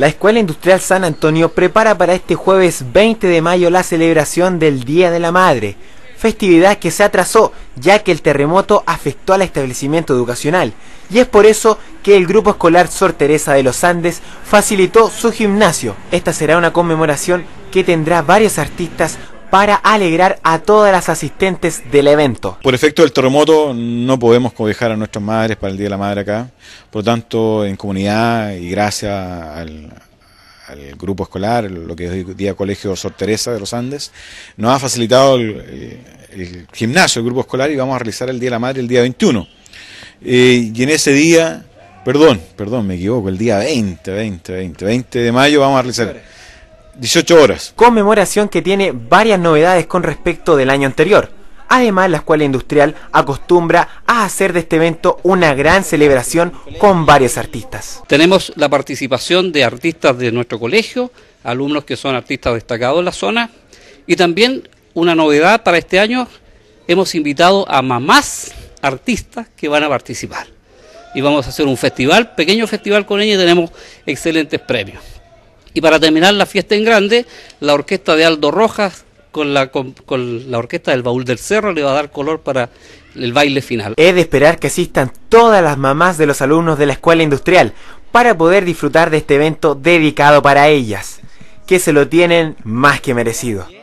La Escuela Industrial San Antonio prepara para este jueves 20 de mayo la celebración del Día de la Madre, festividad que se atrasó ya que el terremoto afectó al establecimiento educacional y es por eso que el grupo escolar Sor Teresa de los Andes facilitó su gimnasio. Esta será una conmemoración que tendrá varios artistas para alegrar a todas las asistentes del evento. Por efecto del terremoto no podemos cobijar a nuestras madres para el Día de la Madre acá, por lo tanto en comunidad y gracias al, grupo escolar, lo que es el día Colegio Sor Teresa de los Andes, nos ha facilitado el, gimnasio, del grupo escolar y vamos a realizar el Día de la Madre el día 21. Eh, y en ese día, perdón, perdón, me equivoco, el día 20, 20, 20, 20 de mayo vamos a realizar 18 horas. Conmemoración que tiene varias novedades con respecto del año anterior. Además, la Escuela Industrial acostumbra a hacer de este evento una gran celebración con varios artistas. Tenemos la participación de artistas de nuestro colegio, alumnos que son artistas destacados en la zona, y también una novedad para este año, hemos invitado a mamás artistas que van a participar. Y vamos a hacer un festival, pequeño festival con ellos... y tenemos excelentes premios. Y para terminar la fiesta en grande, la orquesta de Aldo Rojas con la, con, la orquesta del Baúl del Cerro le va a dar color para el baile final. He de esperar que asistan todas las mamás de los alumnos de la escuela industrial para poder disfrutar de este evento dedicado para ellas, que se lo tienen más que merecido.